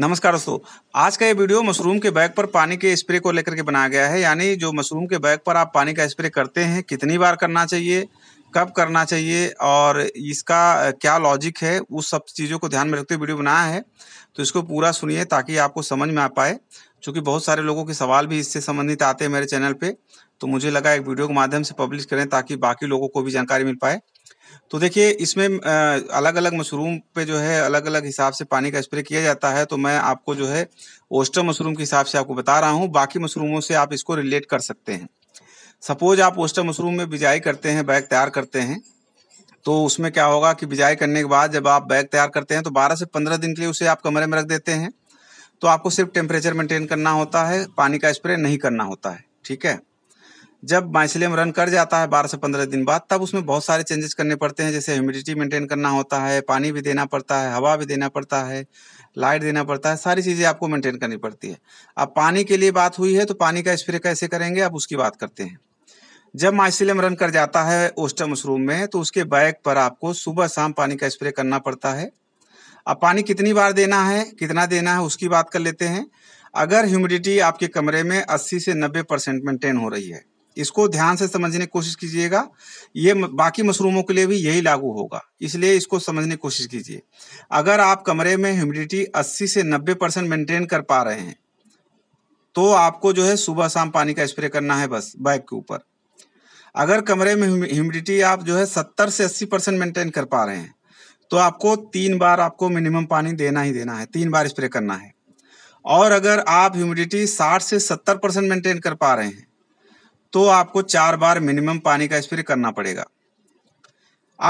नमस्कार दोस्तों आज का ये वीडियो मशरूम के बैग पर पानी के स्प्रे को लेकर के बनाया गया है यानी जो मशरूम के बैग पर आप पानी का स्प्रे करते हैं कितनी बार करना चाहिए कब करना चाहिए और इसका क्या लॉजिक है उस सब चीज़ों को ध्यान में रखते हुए वीडियो बनाया है तो इसको पूरा सुनिए ताकि आपको समझ में आ पाए चूँकि बहुत सारे लोगों के सवाल भी इससे संबंधित आते हैं मेरे चैनल पर तो मुझे लगा एक वीडियो के माध्यम से पब्लिश करें ताकि बाकी लोगों को भी जानकारी मिल पाए तो देखिए इसमें अलग अलग मशरूम पे जो है अलग अलग हिसाब से पानी का स्प्रे किया जाता है तो मैं आपको जो है ओस्टर मशरूम के हिसाब से आपको बता रहा हूँ बाकी मशरूमों से आप इसको रिलेट कर सकते हैं सपोज आप ओस्टर मशरूम में बिजाई करते हैं बैग तैयार करते हैं तो उसमें क्या होगा कि बिजाई करने के बाद जब आप बैग तैयार करते हैं तो 12 से 15 दिन के लिए उसे आप कमरे में रख देते हैं तो आपको सिर्फ टेम्परेचर मेंटेन करना होता है पानी का स्प्रे नहीं करना होता है ठीक है जब माइसिलियम रन कर जाता है बारह से पंद्रह दिन बाद तब उसमें बहुत सारे चेंजेस करने पड़ते हैं जैसे ह्यूमिडिटी मेंटेन करना होता है पानी भी देना पड़ता है हवा भी देना पड़ता है लाइट देना पड़ता है सारी चीज़ें आपको मेंटेन करनी पड़ती है अब पानी के लिए बात हुई है तो पानी का स्प्रे कैसे करेंगे आप उसकी बात करते हैं जब माइसिलियम रन कर जाता है ओस्टर मशरूम में तो उसके बैग पर आपको सुबह शाम पानी का स्प्रे करना पड़ता है अब पानी कितनी बार देना है कितना देना है उसकी बात कर लेते हैं अगर ह्यूमिडिटी आपके कमरे में 80 से 90 परसेंट मेंटेन हो रही है इसको ध्यान से समझने की कोशिश कीजिएगा ये बाकी मशरूमों के लिए भी यही लागू होगा इसलिए इसको समझने की कोशिश कीजिए अगर आप कमरे में ह्यूमिडिटी 80 से 90 परसेंट मेंटेन कर पा रहे हैं तो आपको जो है सुबह शाम पानी का स्प्रे करना है बस बाइक के ऊपर अगर कमरे में ह्यूमिडिटी आप जो है 70 से 80 परसेंट मेंटेन कर पा रहे हैं तो आपको तीन बार आपको मिनिमम पानी देना ही देना है तीन बार स्प्रे करना है और अगर आप ह्यूमिडिटी 60 से 70 परसेंट मेंटेन कर पा रहे हैं तो आपको चार बार मिनिमम पानी का स्प्रे करना पड़ेगा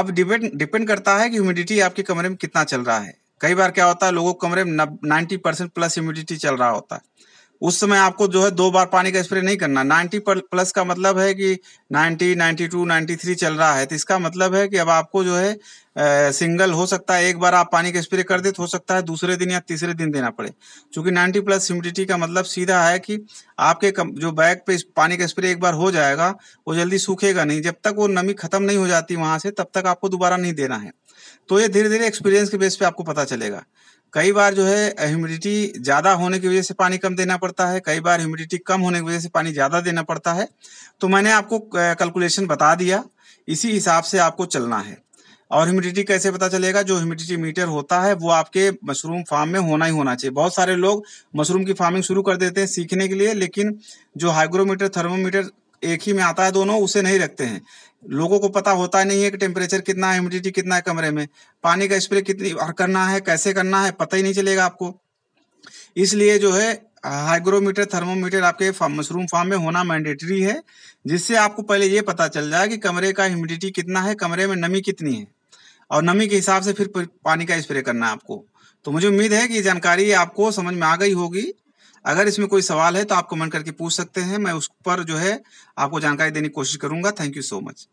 अब डिपेंड डिपेंड करता है कि ह्यूमिडिटी आपके कमरे में कितना चल रहा है कई बार क्या होता है लोगों को कमरे में नाइन्टी परसेंट प्लस ह्यूमिडिटी चल रहा होता है उस समय आपको जो है दो बार पानी का स्प्रे नहीं करना 90 प्लस का मतलब है कि 90, 92, 93 चल रहा है तो इसका मतलब है कि अब आपको जो है ए, सिंगल हो सकता है एक बार आप पानी का स्प्रे कर दे तो हो सकता है दूसरे दिन या तीसरे दिन देना पड़े क्योंकि 90 प्लस ह्यूमिडिटी का मतलब सीधा है कि आपके कम, जो बैग पे पानी का स्प्रे एक बार हो जाएगा वो जल्दी सूखेगा नहीं जब तक वो नमी खत्म नहीं हो जाती वहां से तब तक आपको दोबारा नहीं देना है तो ये धीरे धीरे एक्सपीरियंस के बेस पे आपको पता चलेगा कई बार जो है ह्यूमिडिटी ज़्यादा होने की वजह से पानी कम देना पड़ता है कई बार ह्यूमिडिटी कम होने की वजह से पानी ज़्यादा देना पड़ता है तो मैंने आपको कैलकुलेशन बता दिया इसी हिसाब से आपको चलना है और ह्यूमिडिटी कैसे पता चलेगा जो ह्यूमिडिटी मीटर होता है वो आपके मशरूम फार्म में होना ही होना चाहिए बहुत सारे लोग मशरूम की फार्मिंग शुरू कर देते हैं सीखने के लिए लेकिन जो हाइग्रोमीटर थर्मोमीटर एक ही में आता है दोनों उसे नहीं रखते हैं लोगों को पता होता नहीं है कि टेम्परेचर कितना है ह्यूमिडिटी कितना है कमरे में पानी का स्प्रे कितनी और करना है कैसे करना है पता ही नहीं चलेगा आपको इसलिए जो है हाइग्रोमीटर थर्मोमीटर आपके फार्म मशरूम फार्म में होना मैंडेटरी है जिससे आपको पहले ये पता चल जाए कि कमरे का ह्यूमिडिटी कितना है कमरे में नमी कितनी है और नमी के हिसाब से फिर पानी का स्प्रे करना है आपको तो मुझे उम्मीद है कि ये जानकारी आपको समझ में आ गई होगी अगर इसमें कोई सवाल है तो आप कमेंट करके पूछ सकते हैं मैं उस पर जो है आपको जानकारी देने की कोशिश करूंगा थैंक यू सो मच